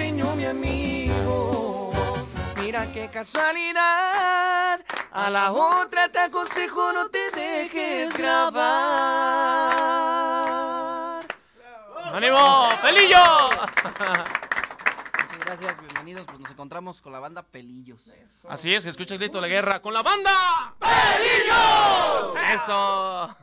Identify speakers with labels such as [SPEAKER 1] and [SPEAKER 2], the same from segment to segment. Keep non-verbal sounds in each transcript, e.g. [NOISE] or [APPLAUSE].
[SPEAKER 1] mi amigo. Mira qué casualidad, a la otra te aconsejo no te dejes grabar. pelillo! [LAUGHS] gracias, bienvenidos. Pues nos encontramos con la banda Pelillos. Así es,
[SPEAKER 2] que escucha el grito de la guerra con la
[SPEAKER 1] banda Pelillos. Eso.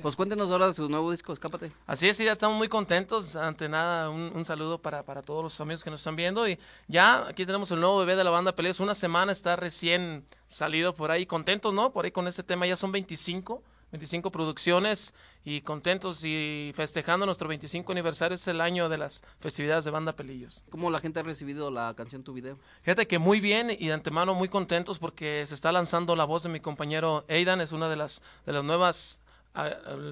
[SPEAKER 1] Pues cuéntenos ahora de su nuevo disco, escápate. Así es, y ya
[SPEAKER 2] estamos muy contentos. Ante nada, un, saludo para, para, todos los amigos que nos están viendo. Y ya aquí tenemos el nuevo bebé de la banda Pelillos. Una semana está recién salido por ahí. Contentos, ¿no? Por ahí con este tema ya son 25. 25 producciones y contentos y festejando nuestro 25 aniversario. Es el año de las festividades de Banda Pelillos. ¿Cómo la gente ha
[SPEAKER 1] recibido la canción Tu Video?
[SPEAKER 2] Fíjate que muy bien y de antemano muy contentos porque se está lanzando la voz de mi compañero Aidan. Es una de las, de las nuevas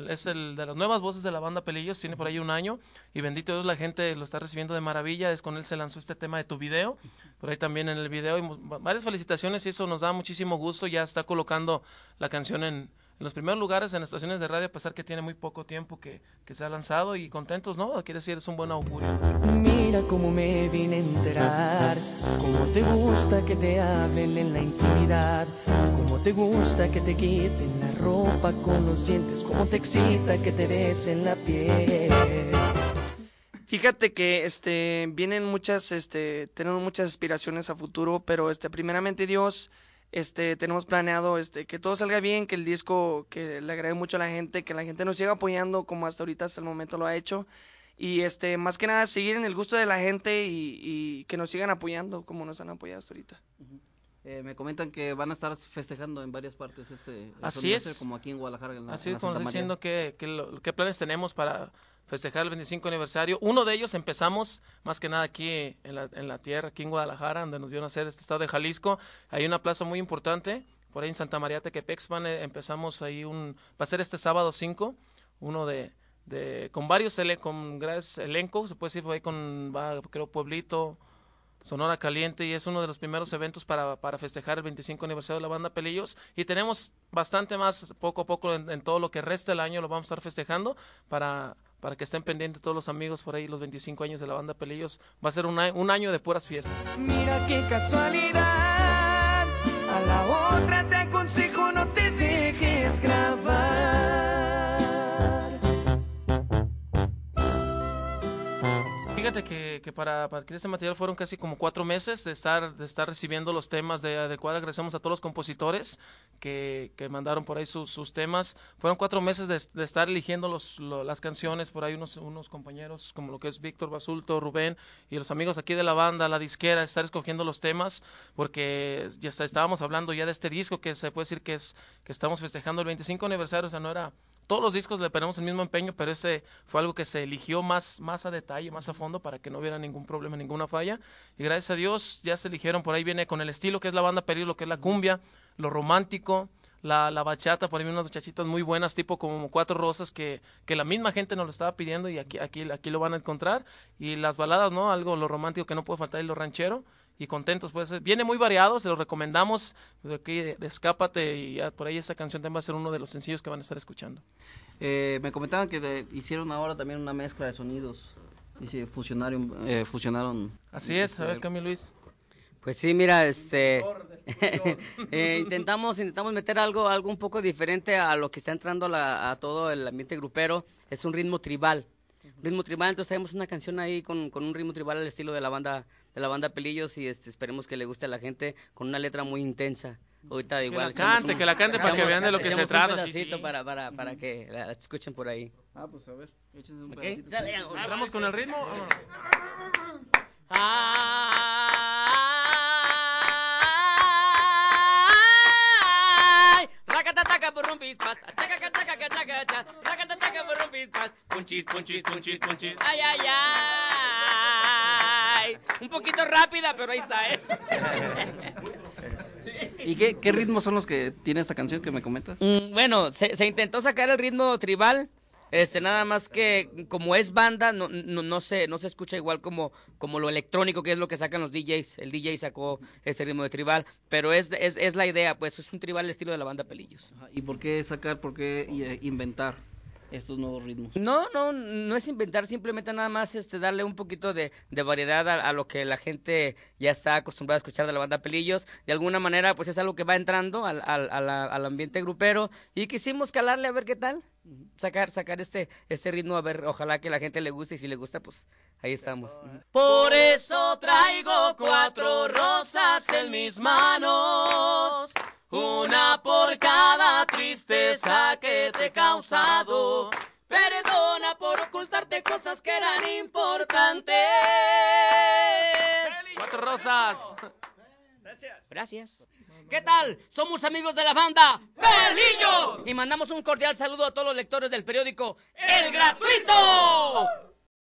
[SPEAKER 2] es el de las nuevas voces de la banda Pelillos, tiene por ahí un año y bendito Dios la gente lo está recibiendo de maravilla, es con él se lanzó este tema de tu video, por ahí también en el video y varias felicitaciones y eso nos da muchísimo gusto, ya está colocando la canción en, en los primeros lugares en estaciones de radio, a pesar que tiene muy poco tiempo que, se ha lanzado y contentos, ¿no? Quiere decir, es un buen augurio.
[SPEAKER 1] Mira cómo me vine a enterar, cómo te gusta que te hablen en la intimidad, cómo te gusta que te quiten la ropa con los dientes, cómo te excita que te besen la piel. Fíjate que este vienen muchas este tenemos muchas aspiraciones a futuro, pero este primeramente Dios este, tenemos planeado este, que todo salga bien, que el disco que le agrade mucho a la gente, que la gente nos siga apoyando como hasta ahorita, hasta el momento lo ha hecho. Y este, más que nada, seguir en el gusto de la gente y, que nos sigan apoyando como nos han apoyado hasta ahorita. Eh, me comentan que van a estar festejando en varias partes este. Eh, Así es. Como aquí en Guadalajara. Así es, como diciendo
[SPEAKER 2] qué que, planes tenemos para festejar el 25 aniversario. Uno de ellos empezamos más que nada aquí en la, en la tierra, aquí en Guadalajara, donde nos vio nacer este estado de Jalisco. Hay una plaza muy importante, por ahí en Santa María Tequepexpan. Eh, empezamos ahí un, va a ser este sábado 5, uno de, de con varios con grandes elencos, se puede decir, ahí con, va, creo, Pueblito, Sonora Caliente y es uno de los primeros eventos para, para, festejar el 25 aniversario de la banda Pelillos y tenemos bastante más poco a poco en, todo lo que resta el año lo vamos a estar festejando para para que estén pendientes todos los amigos por ahí, los 25 años de la banda Pelillos. Va a ser un, año de puras fiestas.
[SPEAKER 1] Mira qué casualidad, a la otra te aconsejo no te
[SPEAKER 2] que, para, adquirir este material fueron casi como cuatro meses de estar, de estar recibiendo los temas, de, de cual agradecemos a todos los compositores que, mandaron por ahí sus, temas. Fueron cuatro meses de, estar eligiendo los, las canciones, por ahí unos, unos compañeros como lo que es Víctor Basulto, Rubén y los amigos aquí de la banda, la disquera, estar escogiendo los temas, porque ya está, estábamos hablando ya de este disco que se puede decir que, es, que estamos festejando el 25 aniversario, o sea, no era todos los discos le ponemos el mismo empeño, pero este fue algo que se eligió más, más a detalle, más a fondo, para que no hubiera ningún problema, ninguna falla. Y gracias a Dios ya se eligieron, por ahí viene con el estilo que es la banda pero lo que es la cumbia, lo romántico, la, la bachata, por ahí unas muchachitas muy buenas, tipo como Cuatro Rosas, que, que la misma gente nos lo estaba pidiendo y aquí, aquí, aquí lo van a encontrar. Y las baladas, ¿no? Algo, lo romántico que no puede faltar y lo ranchero y contentos. Pues eh, viene muy variado, se los recomendamos. De aquí, Escápate y por ahí esa
[SPEAKER 1] canción también va a ser uno de los sencillos que van a estar escuchando. Eh, me comentaban que hicieron ahora también una mezcla de sonidos y se fusionaron. Eh, Así es, a ver, Camilo Luis.
[SPEAKER 3] Pues sí, mira, este [LAUGHS] intentamos intentamos meter algo algo un poco diferente a lo que está entrando a todo el ambiente grupero. Es un ritmo tribal ritmo tribal. Entonces tenemos una canción ahí con, con, un ritmo tribal al estilo de la banda de la banda Pelillos y este, esperemos que le guste a la gente con una letra muy intensa. Ahorita que igual. cante, que la cante, para que vean de lo que se trata. Un pedacito sí, Para, para, para que la escuchen por ahí. Ah, pues a ver, échense con el ritmo? Ay, ay, ay. Un poquito rápida, pero ahí está, ¿eh?
[SPEAKER 1] ¿Y qué, qué ritmos son los que tiene esta canción que me comentas?
[SPEAKER 3] Mm, bueno, se, intentó sacar el ritmo tribal. Este, nada más que como es banda, no, no, no, se, no se escucha igual como, como lo electrónico, que es lo que sacan los DJs. El DJ sacó ese ritmo de tribal, pero es, es la idea, pues es un tribal estilo de la banda Pelillos. ¿Y por qué sacar, por qué inventar? estos nuevos ritmos. No, no, no es inventar, simplemente nada más este, darle un poquito de, variedad a, lo que la gente ya está acostumbrada a escuchar de la banda Pelillos. De alguna manera, pues es algo que va entrando al, ambiente grupero y quisimos calarle a ver qué tal. Sacar, sacar este, este ritmo, a ver, ojalá que la gente le guste y si le gusta, pues ahí estamos. Por eso traigo cuatro rosas en mis manos, una por cada tristeza que te he causado. Perdona por ocultarte cosas que eran importantes. Cuatro rosas. Gracias. Gracias. ¿Qué tal? Somos amigos de la banda Pelillos y mandamos un cordial saludo a todos los lectores del periódico El Gratuito.